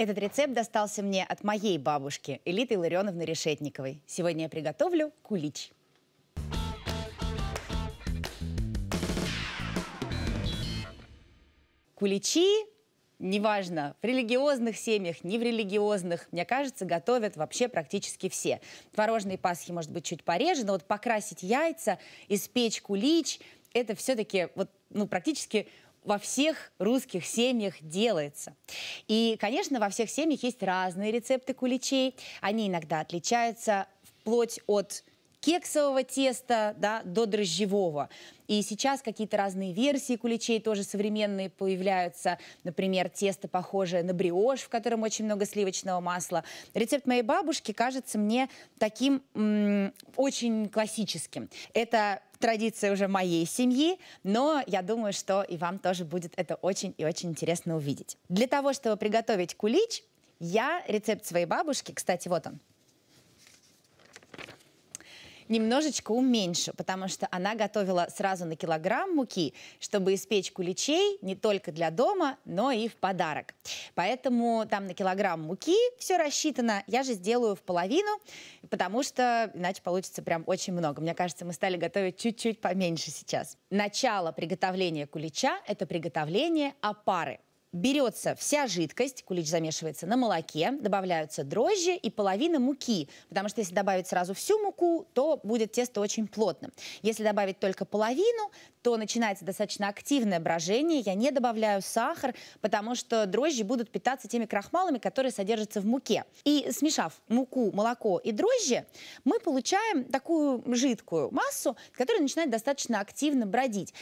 Этот рецепт достался мне от моей бабушки, Элиты Ларионовны Решетниковой. Сегодня я приготовлю кулич. Куличи неважно, в религиозных семьях, не в религиозных, мне кажется, готовят вообще практически все. Творожные пасхи, может быть, чуть пореже, но вот покрасить яйца, испечь кулич, это все-таки вот, ну, практически во всех русских семьях делается. И, конечно, во всех семьях есть разные рецепты куличей. Они иногда отличаются вплоть от кексового теста да, до дрожжевого. И сейчас какие-то разные версии куличей тоже современные появляются. Например, тесто, похожее на бриошь, в котором очень много сливочного масла. Рецепт моей бабушки кажется мне таким очень классическим. Это традиция уже моей семьи, но я думаю, что и вам тоже будет это очень и очень интересно увидеть. Для того, чтобы приготовить кулич, я рецепт своей бабушки, кстати, вот он, немножечко уменьшу, потому что она готовила сразу на килограмм муки, чтобы испечь куличей не только для дома, но и в подарок. Поэтому там на килограмм муки все рассчитано. Я же сделаю в половину, потому что иначе получится прям очень много. Мне кажется, мы стали готовить чуть-чуть поменьше сейчас. Начало приготовления кулича – это приготовление опары – Берется вся жидкость, кулич замешивается на молоке, добавляются дрожжи и половина муки, потому что если добавить сразу всю муку, то будет тесто очень плотным. Если добавить только половину, то начинается достаточно активное брожение. Я не добавляю сахар, потому что дрожжи будут питаться теми крахмалами, которые содержатся в муке. И смешав муку, молоко и дрожжи, мы получаем такую жидкую массу, которая начинает достаточно активно бродить.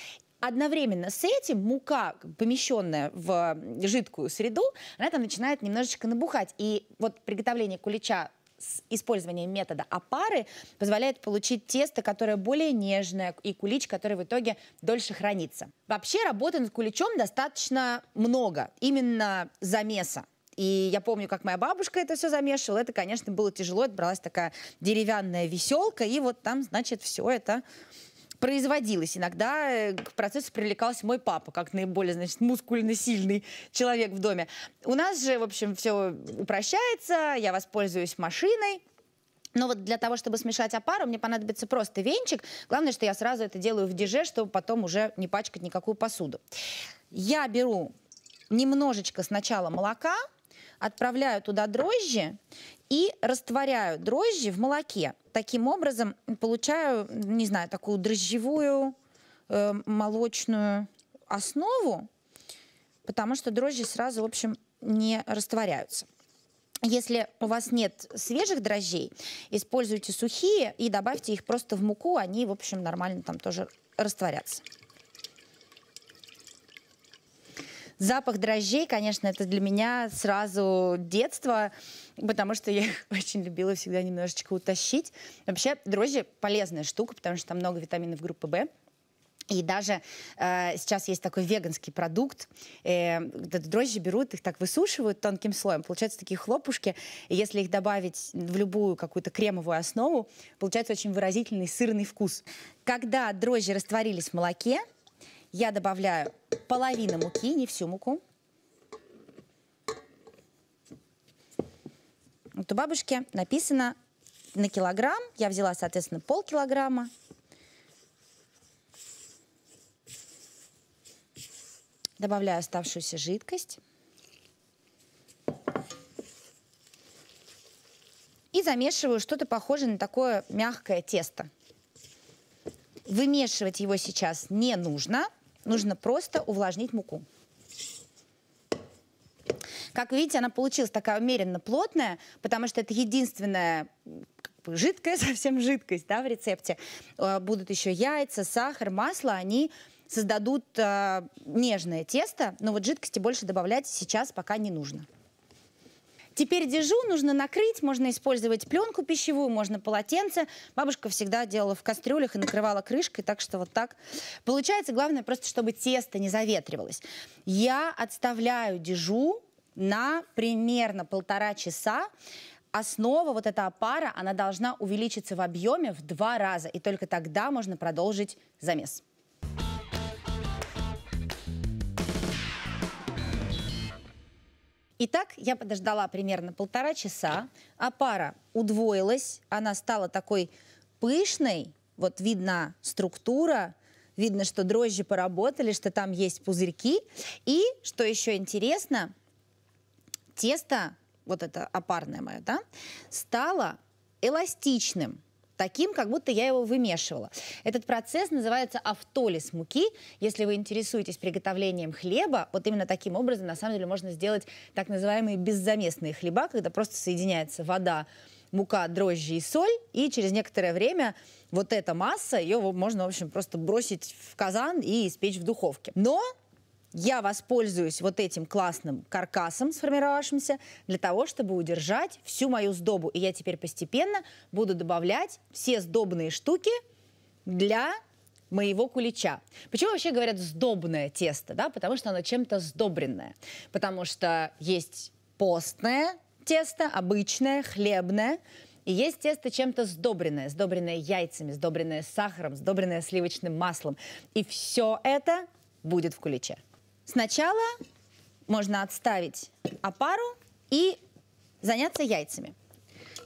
Одновременно с этим мука, помещенная в жидкую среду, она там начинает немножечко набухать. И вот приготовление кулича с использованием метода опары позволяет получить тесто, которое более нежное, и кулич, который в итоге дольше хранится. Вообще работы над куличом достаточно много, именно замеса. И я помню, как моя бабушка это все замешивала. Это, конечно, было тяжело. Это бралась такая деревянная веселка. И вот там, значит, все это производилось. Иногда э, к процессу привлекался мой папа, как наиболее, значит, мускульно сильный человек в доме. У нас же, в общем, все упрощается, я воспользуюсь машиной, но вот для того, чтобы смешать опару, мне понадобится просто венчик. Главное, что я сразу это делаю в деже, чтобы потом уже не пачкать никакую посуду. Я беру немножечко сначала молока, отправляю туда дрожжи и растворяю дрожжи в молоке. Таким образом получаю, не знаю, такую дрожжевую э, молочную основу, потому что дрожжи сразу, в общем, не растворяются. Если у вас нет свежих дрожжей, используйте сухие и добавьте их просто в муку, они, в общем, нормально там тоже растворятся. Запах дрожжей, конечно, это для меня сразу детство, потому что я их очень любила всегда немножечко утащить. Вообще дрожжи полезная штука, потому что там много витаминов группы В. И даже э, сейчас есть такой веганский продукт. Э, дрожжи берут, их так высушивают тонким слоем. Получаются такие хлопушки. И если их добавить в любую какую-то кремовую основу, получается очень выразительный сырный вкус. Когда дрожжи растворились в молоке, я добавляю половину муки, не всю муку. Вот у бабушки написано на килограмм. Я взяла, соответственно, полкилограмма. Добавляю оставшуюся жидкость. И замешиваю что-то похожее на такое мягкое тесто. Вымешивать его сейчас не нужно, Нужно просто увлажнить муку. Как видите, она получилась такая умеренно плотная, потому что это единственная жидкая совсем жидкость да, в рецепте. Э, будут еще яйца, сахар, масло. Они создадут э, нежное тесто, но вот жидкости больше добавлять сейчас пока не нужно. Теперь дежу нужно накрыть, можно использовать пленку пищевую, можно полотенце. Бабушка всегда делала в кастрюлях и накрывала крышкой, так что вот так. Получается, главное просто, чтобы тесто не заветривалось. Я отставляю дежу на примерно полтора часа основа, вот эта опара, она должна увеличиться в объеме в два раза, и только тогда можно продолжить замес. Итак, я подождала примерно полтора часа, а пара удвоилась, она стала такой пышной, вот видна структура, видно, что дрожжи поработали, что там есть пузырьки. И, что еще интересно, тесто, вот это опарное мое, да, стало эластичным таким, как будто я его вымешивала. Этот процесс называется автолиз муки. Если вы интересуетесь приготовлением хлеба, вот именно таким образом на самом деле можно сделать так называемые беззаместные хлеба, когда просто соединяется вода, мука, дрожжи и соль, и через некоторое время вот эта масса, ее можно, в общем, просто бросить в казан и испечь в духовке. Но я воспользуюсь вот этим классным каркасом сформировавшимся для того, чтобы удержать всю мою сдобу. И я теперь постепенно буду добавлять все сдобные штуки для моего кулича. Почему вообще говорят сдобное тесто? Да? Потому что оно чем-то сдобренное. Потому что есть постное тесто, обычное, хлебное, и есть тесто чем-то сдобренное, сдобренное яйцами, сдобренное сахаром, сдобренное сливочным маслом. И все это будет в куличе. Сначала можно отставить опару и заняться яйцами.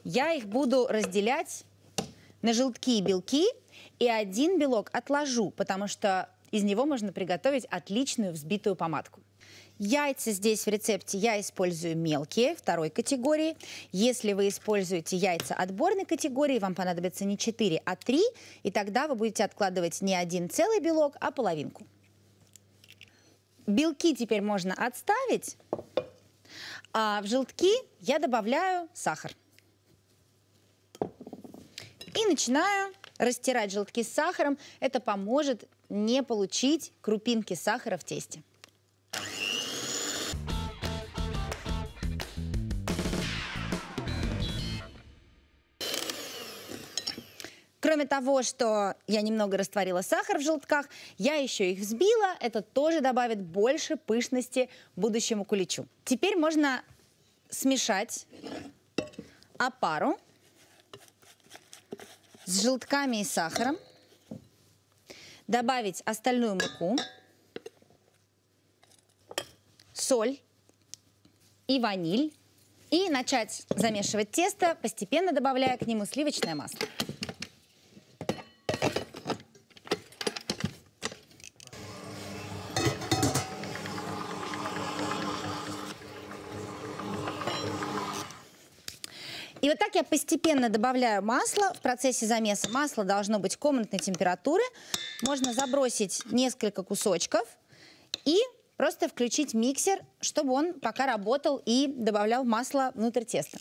Я их буду разделять на желтки и белки, и один белок отложу, потому что из него можно приготовить отличную взбитую помадку. Яйца здесь в рецепте я использую мелкие, второй категории. Если вы используете яйца отборной категории, вам понадобится не 4, а 3, и тогда вы будете откладывать не один целый белок, а половинку. Белки теперь можно отставить, а в желтки я добавляю сахар. И начинаю растирать желтки с сахаром. Это поможет не получить крупинки сахара в тесте. Кроме того, что я немного растворила сахар в желтках, я еще их взбила. Это тоже добавит больше пышности будущему куличу. Теперь можно смешать опару с желтками и сахаром. Добавить остальную муку, соль и ваниль. И начать замешивать тесто, постепенно добавляя к нему сливочное масло. вот так я постепенно добавляю масло. В процессе замеса масло должно быть комнатной температуры. Можно забросить несколько кусочков и просто включить миксер, чтобы он пока работал и добавлял масло внутрь теста.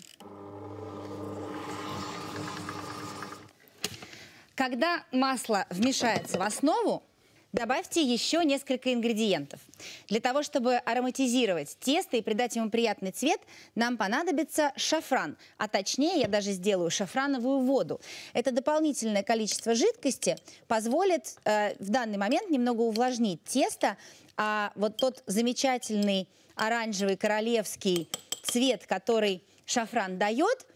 Когда масло вмешается в основу, Добавьте еще несколько ингредиентов. Для того, чтобы ароматизировать тесто и придать ему приятный цвет, нам понадобится шафран. А точнее, я даже сделаю шафрановую воду. Это дополнительное количество жидкости позволит э, в данный момент немного увлажнить тесто. А вот тот замечательный оранжевый королевский цвет, который шафран дает,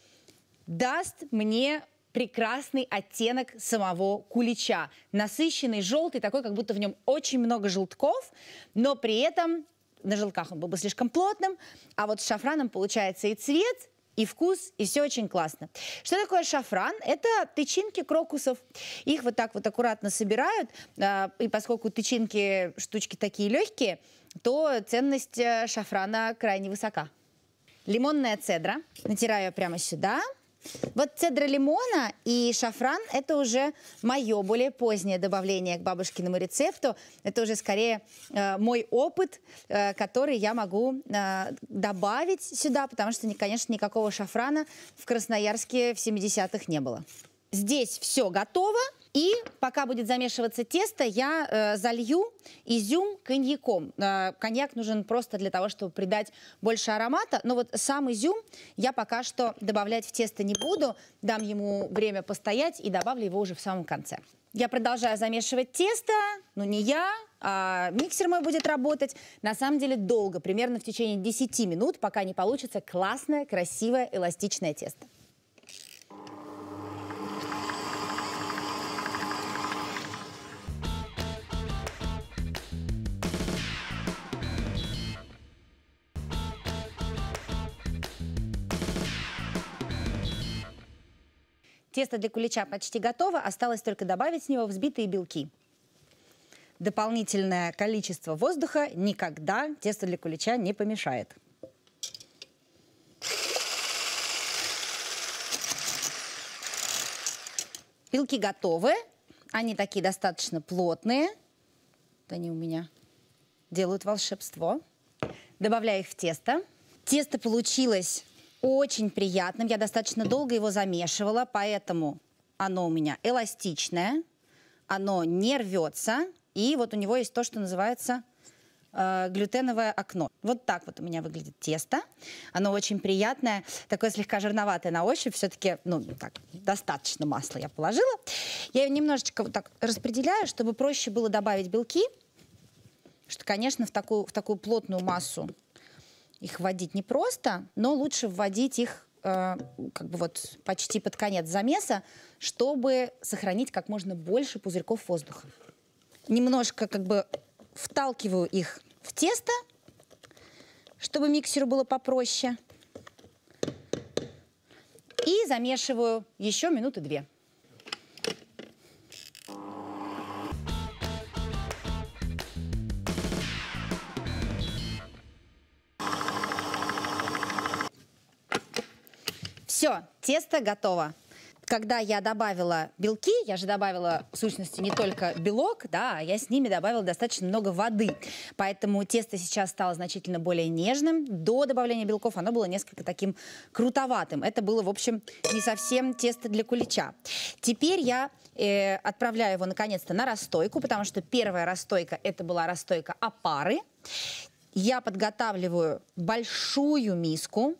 даст мне прекрасный оттенок самого кулича. Насыщенный желтый, такой, как будто в нем очень много желтков, но при этом на желтках он был бы слишком плотным, а вот с шафраном получается и цвет, и вкус, и все очень классно. Что такое шафран? Это тычинки крокусов. Их вот так вот аккуратно собирают, а, и поскольку тычинки штучки такие легкие, то ценность э, шафрана крайне высока. Лимонная цедра. Натираю прямо сюда. Вот цедра лимона и шафран – это уже мое более позднее добавление к бабушкиному рецепту. Это уже скорее э, мой опыт, э, который я могу э, добавить сюда, потому что, конечно, никакого шафрана в Красноярске в 70-х не было. Здесь все готово. И пока будет замешиваться тесто, я э, залью изюм коньяком. Э, коньяк нужен просто для того, чтобы придать больше аромата. Но вот сам изюм я пока что добавлять в тесто не буду. Дам ему время постоять и добавлю его уже в самом конце. Я продолжаю замешивать тесто, но ну, не я, а миксер мой будет работать. На самом деле долго, примерно в течение 10 минут, пока не получится классное, красивое, эластичное тесто. Тесто для кулича почти готово, осталось только добавить с него взбитые белки. Дополнительное количество воздуха никогда тесто для кулича не помешает. Белки готовы. Они такие достаточно плотные. Вот они у меня делают волшебство. Добавляю их в тесто. Тесто получилось очень приятным. Я достаточно долго его замешивала, поэтому оно у меня эластичное, оно не рвется. И вот у него есть то, что называется э, глютеновое окно. Вот так вот у меня выглядит тесто. Оно очень приятное, такое слегка жирноватое на ощупь. Все-таки, ну, так, достаточно масла я положила. Я его немножечко вот так распределяю, чтобы проще было добавить белки. Что, конечно, в такую, в такую плотную массу их вводить непросто, но лучше вводить их э, как бы вот почти под конец замеса, чтобы сохранить как можно больше пузырьков воздуха. Немножко как бы вталкиваю их в тесто, чтобы миксеру было попроще. И замешиваю еще минуты две. Тесто готово. Когда я добавила белки, я же добавила в сущности не только белок, да, а я с ними добавила достаточно много воды. Поэтому тесто сейчас стало значительно более нежным. До добавления белков оно было несколько таким крутоватым. Это было, в общем, не совсем тесто для кулича. Теперь я э, отправляю его наконец-то на расстойку, потому что первая расстойка это была расстойка опары. Я подготавливаю большую миску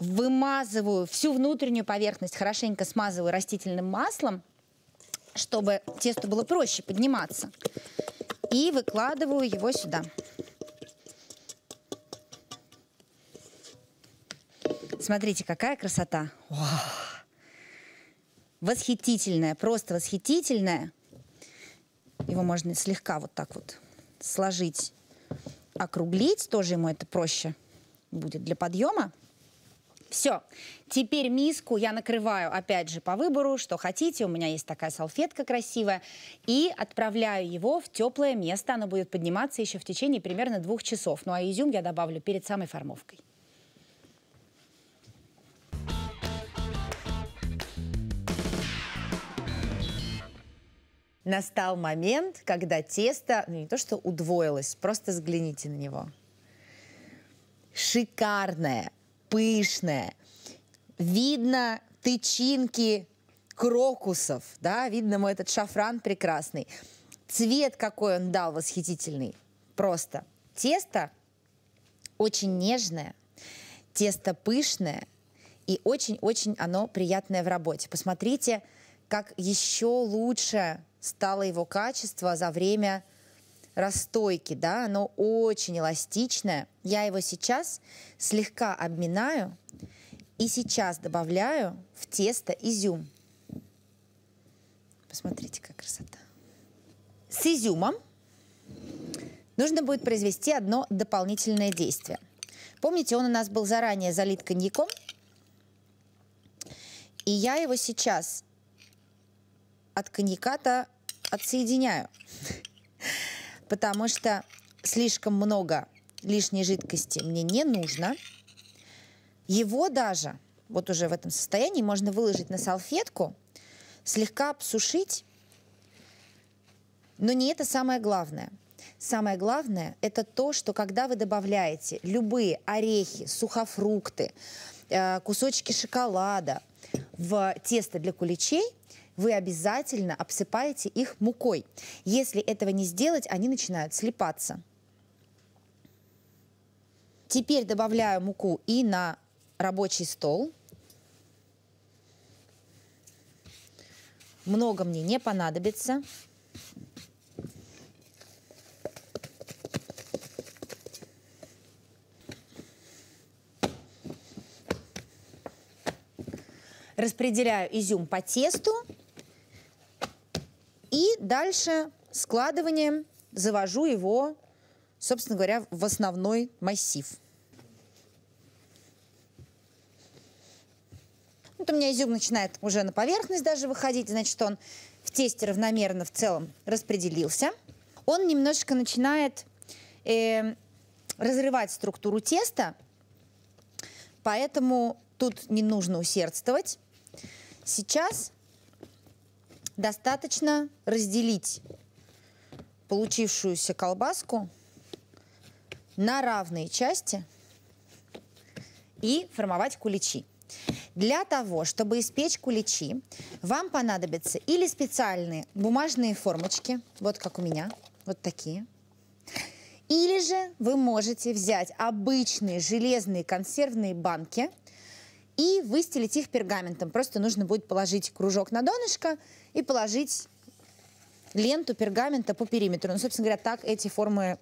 вымазываю всю внутреннюю поверхность, хорошенько смазываю растительным маслом, чтобы тесту было проще подниматься. И выкладываю его сюда. Смотрите, какая красота. Вау. Восхитительная, просто восхитительная. Его можно слегка вот так вот сложить, округлить. Тоже ему это проще будет для подъема. Все. Теперь миску я накрываю, опять же, по выбору, что хотите. У меня есть такая салфетка красивая. И отправляю его в теплое место. Оно будет подниматься еще в течение примерно двух часов. Ну а изюм я добавлю перед самой формовкой. Настал момент, когда тесто, ну не то что удвоилось, просто взгляните на него. Шикарное, пышная, Видно тычинки крокусов, да, видно мой этот шафран прекрасный. Цвет какой он дал восхитительный, просто. Тесто очень нежное, тесто пышное и очень-очень оно приятное в работе. Посмотрите, как еще лучше стало его качество за время расстойки, да, оно очень эластичное. Я его сейчас слегка обминаю и сейчас добавляю в тесто изюм. Посмотрите, какая красота. С изюмом нужно будет произвести одно дополнительное действие. Помните, он у нас был заранее залит коньяком, и я его сейчас от коньяка-то отсоединяю потому что слишком много лишней жидкости мне не нужно. Его даже вот уже в этом состоянии можно выложить на салфетку, слегка обсушить. Но не это самое главное. Самое главное – это то, что когда вы добавляете любые орехи, сухофрукты, э, кусочки шоколада в тесто для куличей – вы обязательно обсыпаете их мукой. Если этого не сделать, они начинают слипаться. Теперь добавляю муку и на рабочий стол. Много мне не понадобится. Распределяю изюм по тесту и дальше складыванием завожу его, собственно говоря, в основной массив. Вот у меня изюм начинает уже на поверхность даже выходить, значит, он в тесте равномерно в целом распределился. Он немножко начинает э, разрывать структуру теста, поэтому тут не нужно усердствовать. Сейчас Достаточно разделить получившуюся колбаску на равные части и формовать куличи. Для того, чтобы испечь куличи, вам понадобятся или специальные бумажные формочки, вот как у меня, вот такие, или же вы можете взять обычные железные консервные банки и выстелить их пергаментом. Просто нужно будет положить кружок на донышко и положить ленту пергамента по периметру. Ну, собственно говоря, так эти формы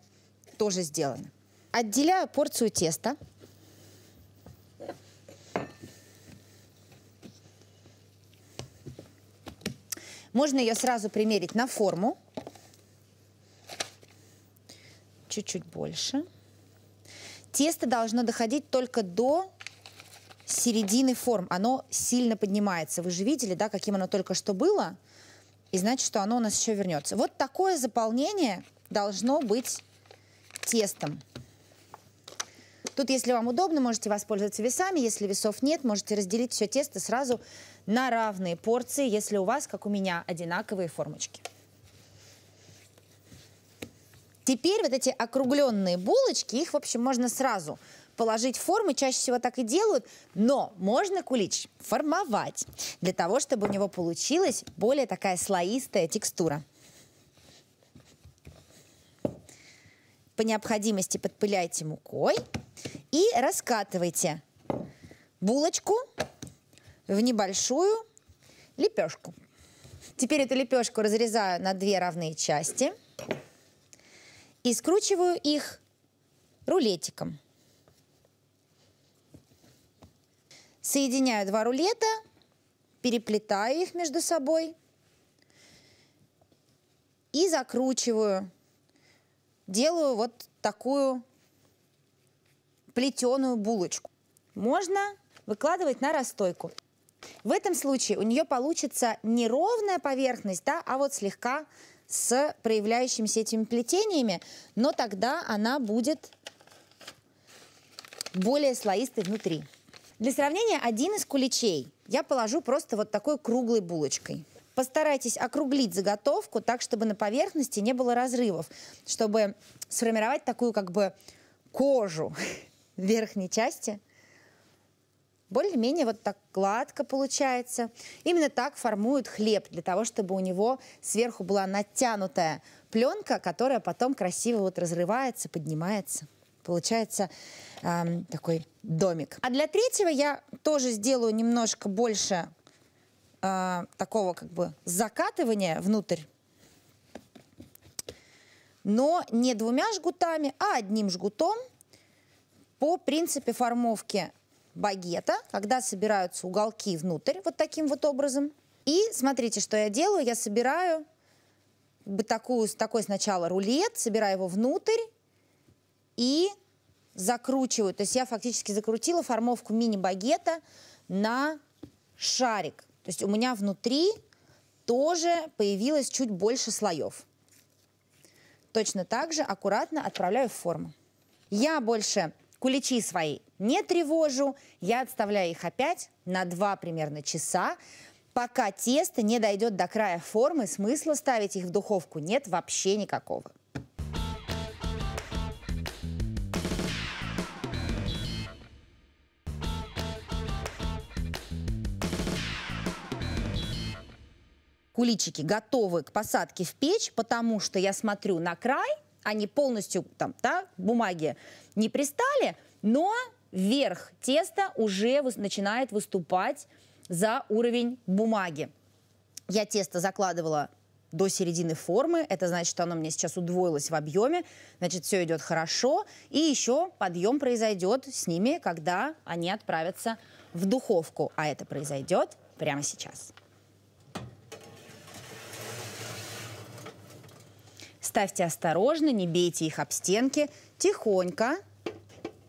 тоже сделаны. Отделяю порцию теста. Можно ее сразу примерить на форму. Чуть-чуть больше. Тесто должно доходить только до середины форм, оно сильно поднимается. Вы же видели, да, каким оно только что было, и значит, что оно у нас еще вернется. Вот такое заполнение должно быть тестом. Тут, если вам удобно, можете воспользоваться весами. Если весов нет, можете разделить все тесто сразу на равные порции, если у вас, как у меня, одинаковые формочки. Теперь вот эти округленные булочки, их, в общем, можно сразу положить формы, чаще всего так и делают, но можно кулич формовать для того, чтобы у него получилась более такая слоистая текстура. По необходимости подпыляйте мукой и раскатывайте булочку в небольшую лепешку. Теперь эту лепешку разрезаю на две равные части и скручиваю их рулетиком. Соединяю два рулета, переплетаю их между собой и закручиваю. Делаю вот такую плетеную булочку. Можно выкладывать на расстойку. В этом случае у нее получится не ровная поверхность, да, а вот слегка с проявляющимися этими плетениями, но тогда она будет более слоистой внутри. Для сравнения, один из куличей я положу просто вот такой круглой булочкой. Постарайтесь округлить заготовку так, чтобы на поверхности не было разрывов, чтобы сформировать такую как бы кожу верхней части. Более-менее вот так гладко получается. Именно так формуют хлеб, для того, чтобы у него сверху была натянутая пленка, которая потом красиво вот разрывается, поднимается получается эм, такой домик. А для третьего я тоже сделаю немножко больше э, такого как бы закатывания внутрь, но не двумя жгутами, а одним жгутом по принципе формовки багета, когда собираются уголки внутрь вот таким вот образом. И смотрите, что я делаю. Я собираю бы такую, такой сначала рулет, собираю его внутрь и закручиваю. То есть я фактически закрутила формовку мини-багета на шарик. То есть у меня внутри тоже появилось чуть больше слоев. Точно так же аккуратно отправляю в форму. Я больше куличи свои не тревожу, я отставляю их опять на 2 примерно часа, пока тесто не дойдет до края формы, смысла ставить их в духовку нет вообще никакого. куличики готовы к посадке в печь, потому что я смотрю на край, они полностью там, да, бумаги не пристали, но верх теста уже начинает выступать за уровень бумаги. Я тесто закладывала до середины формы. Это значит, что оно мне сейчас удвоилось в объеме. Значит, все идет хорошо. И еще подъем произойдет с ними, когда они отправятся в духовку. А это произойдет прямо сейчас. Ставьте осторожно, не бейте их об стенки. Тихонько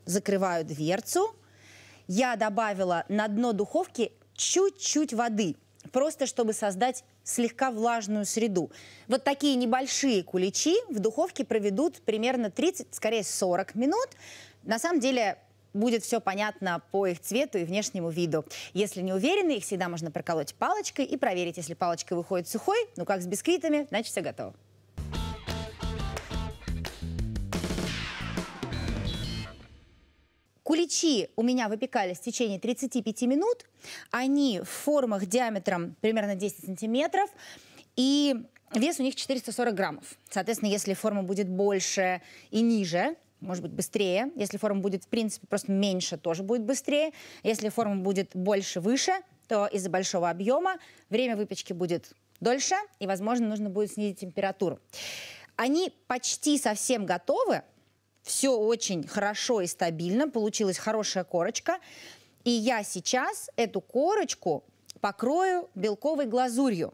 закрываю дверцу. Я добавила на дно духовки чуть-чуть воды, просто чтобы создать слегка влажную среду. Вот такие небольшие куличи в духовке проведут примерно 30, скорее 40 минут. На самом деле будет все понятно по их цвету и внешнему виду. Если не уверены, их всегда можно проколоть палочкой и проверить. Если палочка выходит сухой, ну как с бисквитами, значит все готово. Куличи у меня выпекались в течение 35 минут. Они в формах диаметром примерно 10 сантиметров. И вес у них 440 граммов. Соответственно, если форма будет больше и ниже, может быть, быстрее. Если форма будет, в принципе, просто меньше, тоже будет быстрее. Если форма будет больше, выше, то из-за большого объема время выпечки будет дольше, и, возможно, нужно будет снизить температуру. Они почти совсем готовы, все очень хорошо и стабильно, получилась хорошая корочка. И я сейчас эту корочку покрою белковой глазурью.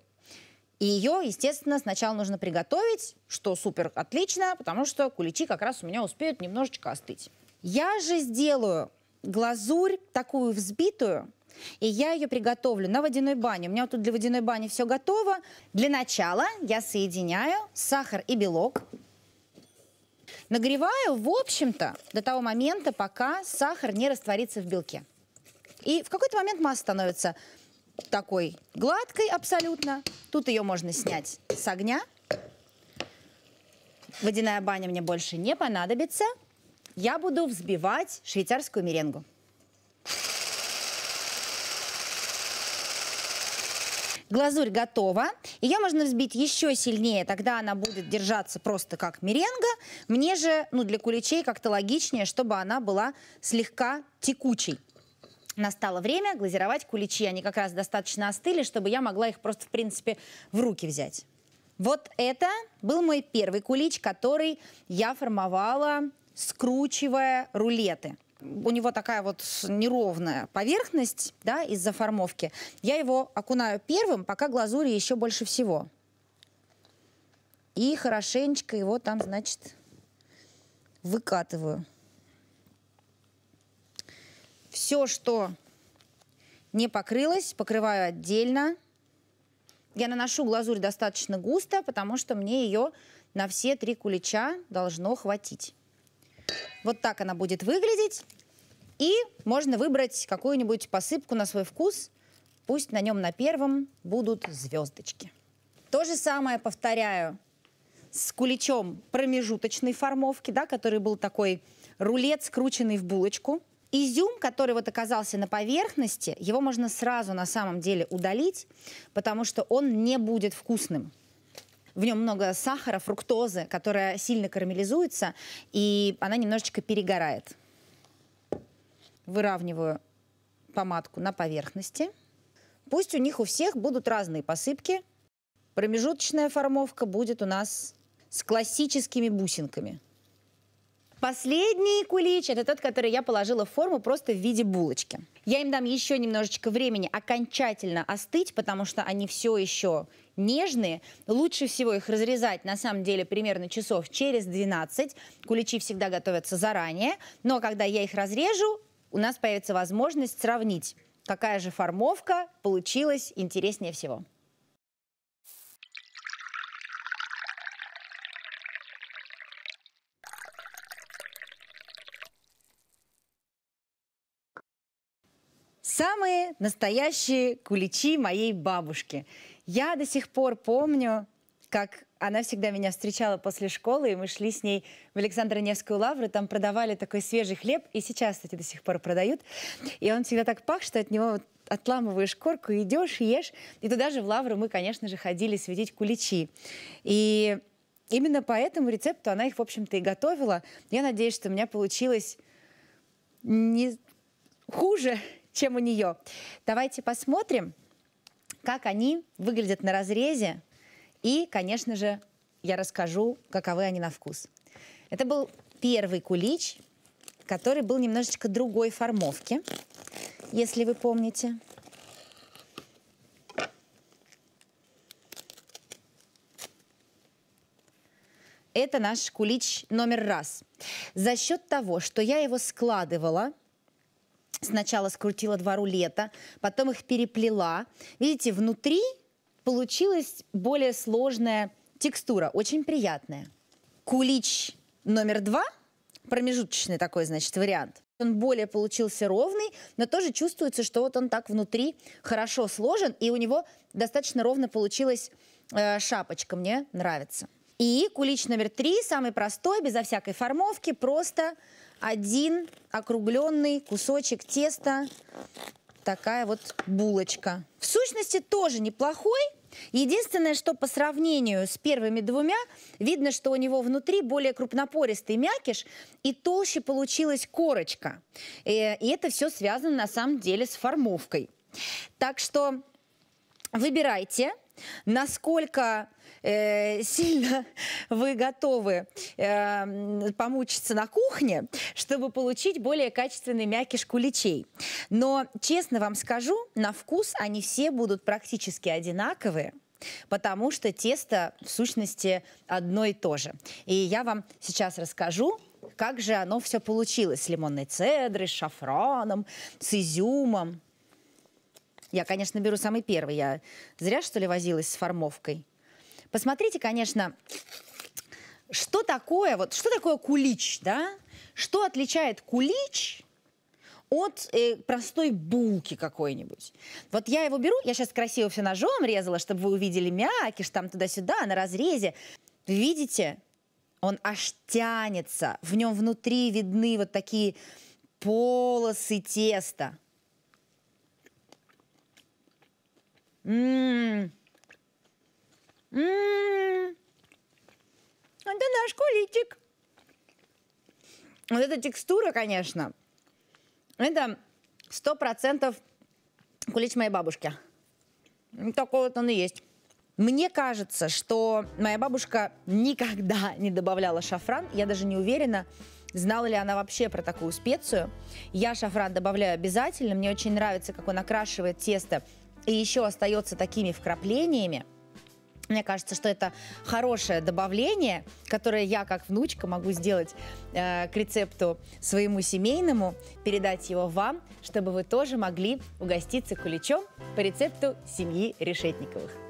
И ее, естественно, сначала нужно приготовить, что супер отлично, потому что куличи как раз у меня успеют немножечко остыть. Я же сделаю глазурь такую взбитую, и я ее приготовлю на водяной бане. У меня вот тут для водяной бани все готово. Для начала я соединяю сахар и белок. Нагреваю, в общем-то, до того момента, пока сахар не растворится в белке. И в какой-то момент масса становится такой гладкой абсолютно. Тут ее можно снять с огня. Водяная баня мне больше не понадобится. Я буду взбивать швейцарскую меренгу. Глазурь готова. Ее можно взбить еще сильнее, тогда она будет держаться просто как меренга. Мне же, ну, для куличей как-то логичнее, чтобы она была слегка текучей. Настало время глазировать куличи. Они как раз достаточно остыли, чтобы я могла их просто, в принципе, в руки взять. Вот это был мой первый кулич, который я формовала, скручивая рулеты у него такая вот неровная поверхность, да, из-за формовки. Я его окунаю первым, пока глазури еще больше всего. И хорошенечко его там, значит, выкатываю. Все, что не покрылось, покрываю отдельно. Я наношу глазурь достаточно густо, потому что мне ее на все три кулича должно хватить. Вот так она будет выглядеть. И можно выбрать какую-нибудь посыпку на свой вкус. Пусть на нем на первом будут звездочки. То же самое повторяю с куличом промежуточной формовки, да, который был такой рулет, скрученный в булочку. Изюм, который вот оказался на поверхности, его можно сразу на самом деле удалить, потому что он не будет вкусным в нем много сахара, фруктозы, которая сильно карамелизуется, и она немножечко перегорает. Выравниваю помадку на поверхности. Пусть у них у всех будут разные посыпки. Промежуточная формовка будет у нас с классическими бусинками – Последний кулич – это тот, который я положила в форму просто в виде булочки. Я им дам еще немножечко времени окончательно остыть, потому что они все еще нежные. Лучше всего их разрезать, на самом деле, примерно часов через 12. Куличи всегда готовятся заранее, но когда я их разрежу, у нас появится возможность сравнить, какая же формовка получилась интереснее всего. Самые настоящие куличи моей бабушки. Я до сих пор помню, как она всегда меня встречала после школы, и мы шли с ней в Александра Невскую лавру, там продавали такой свежий хлеб, и сейчас, кстати, до сих пор продают. И он всегда так пах, что от него вот отламываешь корку, идешь, ешь. И туда же в лавру мы, конечно же, ходили светить куличи. И именно по этому рецепту она их, в общем-то, и готовила. Я надеюсь, что у меня получилось не хуже, чем у нее. Давайте посмотрим, как они выглядят на разрезе. И, конечно же, я расскажу, каковы они на вкус. Это был первый кулич, который был немножечко другой формовки, если вы помните. Это наш кулич номер раз. За счет того, что я его складывала Сначала скрутила два рулета, потом их переплела. Видите, внутри получилась более сложная текстура, очень приятная. Кулич номер два, промежуточный такой, значит, вариант. Он более получился ровный, но тоже чувствуется, что вот он так внутри хорошо сложен, и у него достаточно ровно получилась э, шапочка, мне нравится. И кулич номер три, самый простой, безо всякой формовки, просто один округленный кусочек теста, такая вот булочка. В сущности тоже неплохой, Единственное, что по сравнению с первыми двумя, видно, что у него внутри более крупнопористый мякиш и толще получилась корочка. Э, и это все связано на самом деле с формовкой. Так что выбирайте насколько э, сильно вы готовы э, помучиться на кухне, чтобы получить более качественный мякиш куличей. Но, честно вам скажу, на вкус они все будут практически одинаковые, потому что тесто в сущности одно и то же. И я вам сейчас расскажу, как же оно все получилось с лимонной цедрой, с шафраном, с изюмом. Я, конечно, беру самый первый. Я зря, что ли, возилась с формовкой. Посмотрите, конечно, что такое, вот, что такое кулич, да? Что отличает кулич от э, простой булки какой-нибудь. Вот я его беру, я сейчас красиво все ножом резала, чтобы вы увидели мякиш там туда-сюда, на разрезе. Видите, он аж тянется, в нем внутри видны вот такие полосы теста. М-м-м. Это наш кулитик. Вот эта текстура, конечно, это сто процентов кулич моей бабушки. Ну, такой вот он и есть. Мне кажется, что моя бабушка никогда не добавляла шафран. Я даже не уверена, знала ли она вообще про такую специю. Я шафран добавляю обязательно. Мне очень нравится, как он окрашивает тесто и еще остается такими вкраплениями, мне кажется, что это хорошее добавление, которое я как внучка могу сделать э, к рецепту своему семейному, передать его вам, чтобы вы тоже могли угоститься куличом по рецепту семьи Решетниковых.